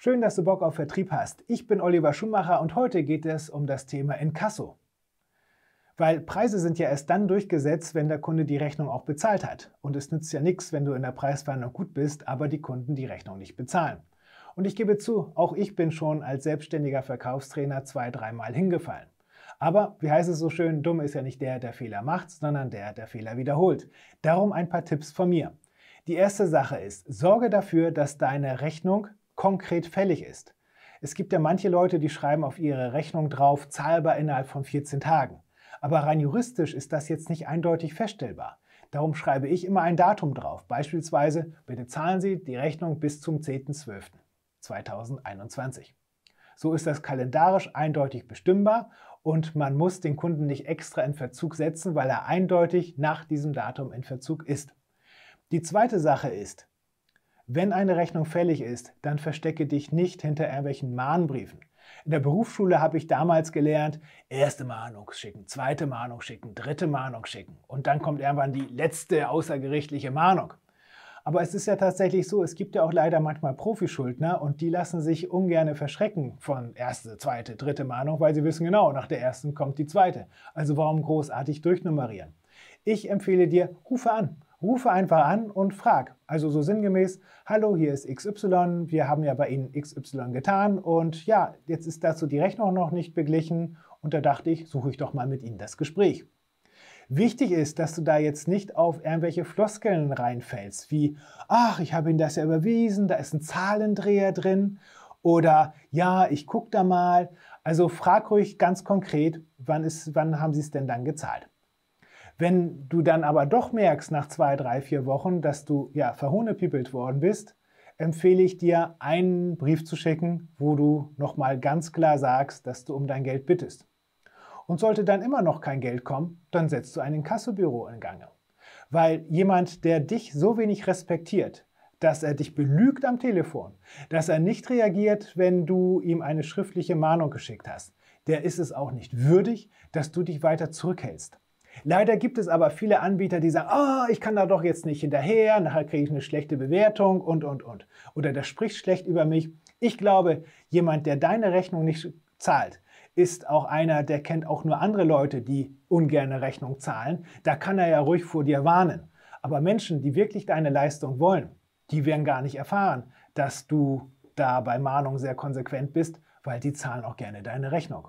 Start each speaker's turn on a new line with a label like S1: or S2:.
S1: Schön, dass du Bock auf Vertrieb hast. Ich bin Oliver Schumacher und heute geht es um das Thema Inkasso. Weil Preise sind ja erst dann durchgesetzt, wenn der Kunde die Rechnung auch bezahlt hat. Und es nützt ja nichts, wenn du in der Preisverhandlung gut bist, aber die Kunden die Rechnung nicht bezahlen. Und ich gebe zu, auch ich bin schon als selbstständiger Verkaufstrainer zwei, dreimal hingefallen. Aber, wie heißt es so schön, dumm ist ja nicht der, der Fehler macht, sondern der, der Fehler wiederholt. Darum ein paar Tipps von mir. Die erste Sache ist, sorge dafür, dass deine Rechnung konkret fällig ist. Es gibt ja manche Leute, die schreiben auf ihre Rechnung drauf, zahlbar innerhalb von 14 Tagen. Aber rein juristisch ist das jetzt nicht eindeutig feststellbar. Darum schreibe ich immer ein Datum drauf, beispielsweise, bitte zahlen Sie die Rechnung bis zum 10.12.2021. So ist das kalendarisch eindeutig bestimmbar und man muss den Kunden nicht extra in Verzug setzen, weil er eindeutig nach diesem Datum in Verzug ist. Die zweite Sache ist, wenn eine Rechnung fällig ist, dann verstecke dich nicht hinter irgendwelchen Mahnbriefen. In der Berufsschule habe ich damals gelernt, erste Mahnung schicken, zweite Mahnung schicken, dritte Mahnung schicken und dann kommt irgendwann die letzte außergerichtliche Mahnung. Aber es ist ja tatsächlich so, es gibt ja auch leider manchmal Profischuldner und die lassen sich ungern verschrecken von erste, zweite, dritte Mahnung, weil sie wissen genau, nach der ersten kommt die zweite. Also warum großartig durchnummerieren? Ich empfehle dir, rufe an Rufe einfach an und frag. Also so sinngemäß, hallo, hier ist XY, wir haben ja bei Ihnen XY getan und ja, jetzt ist dazu die Rechnung noch nicht beglichen und da dachte ich, suche ich doch mal mit Ihnen das Gespräch. Wichtig ist, dass du da jetzt nicht auf irgendwelche Floskeln reinfällst, wie, ach, ich habe Ihnen das ja überwiesen, da ist ein Zahlendreher drin oder ja, ich gucke da mal. Also frag ruhig ganz konkret, wann, ist, wann haben Sie es denn dann gezahlt? Wenn du dann aber doch merkst nach zwei, drei, vier Wochen, dass du ja verhohnepippelt worden bist, empfehle ich dir, einen Brief zu schicken, wo du nochmal ganz klar sagst, dass du um dein Geld bittest. Und sollte dann immer noch kein Geld kommen, dann setzt du ein Inkassobüro in Gange. Weil jemand, der dich so wenig respektiert, dass er dich belügt am Telefon, dass er nicht reagiert, wenn du ihm eine schriftliche Mahnung geschickt hast, der ist es auch nicht würdig, dass du dich weiter zurückhältst. Leider gibt es aber viele Anbieter, die sagen, oh, ich kann da doch jetzt nicht hinterher, nachher kriege ich eine schlechte Bewertung und, und, und. Oder der spricht schlecht über mich. Ich glaube, jemand, der deine Rechnung nicht zahlt, ist auch einer, der kennt auch nur andere Leute, die ungerne Rechnung zahlen. Da kann er ja ruhig vor dir warnen. Aber Menschen, die wirklich deine Leistung wollen, die werden gar nicht erfahren, dass du da bei Mahnung sehr konsequent bist, weil die zahlen auch gerne deine Rechnung.